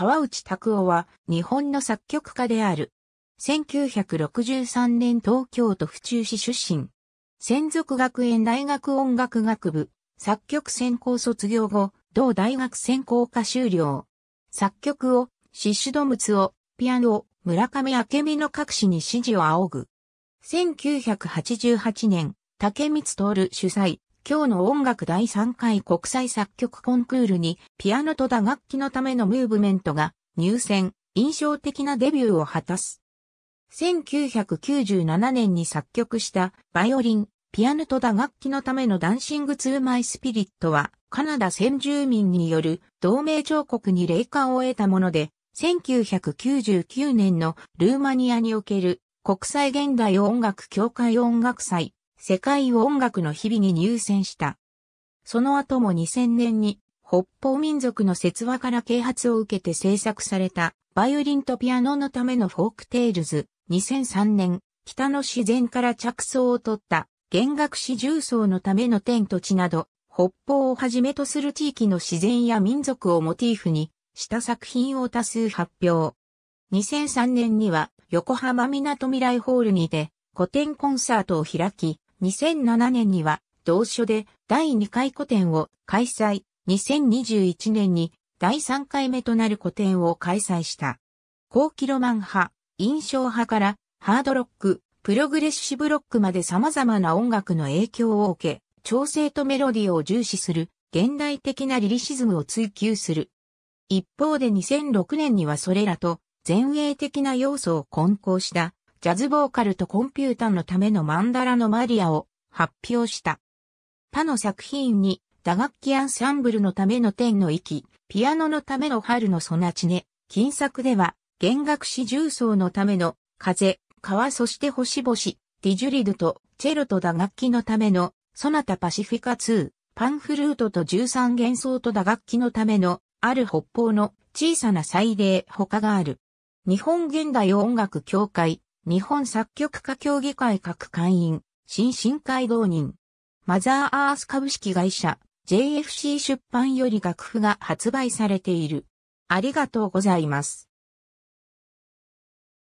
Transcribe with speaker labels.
Speaker 1: 川内拓夫は日本の作曲家である。1963年東京都府中市出身。専属学園大学音楽学部、作曲専攻卒業後、同大学専攻科修了。作曲を、シッシュドムツを、ピアノを、村上明美の各紙に指示を仰ぐ。1988年、竹光徹主催、今日の音楽第3回国際作曲コンクールにピアノと打楽器のためのムーブメントが入選、印象的なデビューを果たす。1997年に作曲したバイオリン、ピアノと打楽器のためのダンシング・ツー・マイ・スピリットはカナダ先住民による同盟彫刻に霊感を得たもので、1999年のルーマニアにおける国際現代音楽協会音楽祭世界音楽の日々に入選した。その後も2000年に北方民族の説話から啓発を受けて制作されたバイオリンとピアノのためのフォークテールズ2003年北の自然から着想を取った弦楽史重奏のための天と地など北方をはじめとする地域の自然や民族をモチーフにした作品を多数発表。2003年には横浜港未来ホールにて古典コンサートを開き、2007年には同書で第2回個展を開催、2021年に第3回目となる個展を開催した。高キロマン派、印象派からハードロック、プログレッシブロックまで様々な音楽の影響を受け、調整とメロディを重視する現代的なリリシズムを追求する。一方で2006年にはそれらと前衛的な要素を混交したジャズボーカルとコンピュータのためのマンダラのマリアを発表した。他の作品に、打楽器アンサンブルのための天の息、ピアノのための春のソナチネ、金作では、弦楽師重奏のための、風、川そして星々、ディジュリドと、チェロと打楽器のための、ソナタパシフィカ2、パンフルートと13幻想と打楽器のための、ある北方の小さな祭礼他がある。日本現代音楽協会日本作曲家協議会各会員、新進会同人。マザーアース株式会社、JFC 出版より楽譜が発売されている。ありがとうございます。